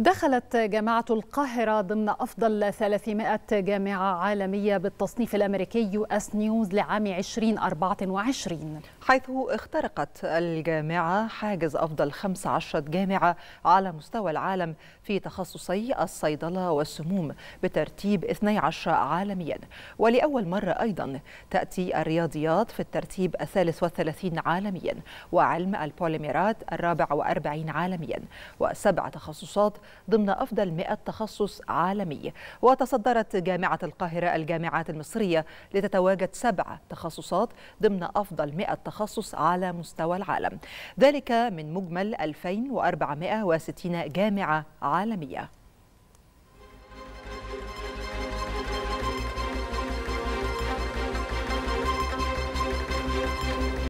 دخلت جامعة القاهرة ضمن أفضل 300 جامعة عالمية بالتصنيف الأمريكي يو اس نيوز لعام 2024 حيث اخترقت الجامعة حاجز أفضل 15 جامعة على مستوى العالم في تخصصي الصيدلة والسموم بترتيب 12 عالميا ولأول مرة أيضا تأتي الرياضيات في الترتيب الثالث عالميا وعلم البوليميرات الرابع وأربعين عالميا وسبع تخصصات ضمن أفضل 100 تخصص عالمي وتصدرت جامعة القاهرة الجامعات المصرية لتتواجد سبع تخصصات ضمن أفضل 100 تخصص على مستوى العالم ذلك من مجمل 2460 جامعة عالمية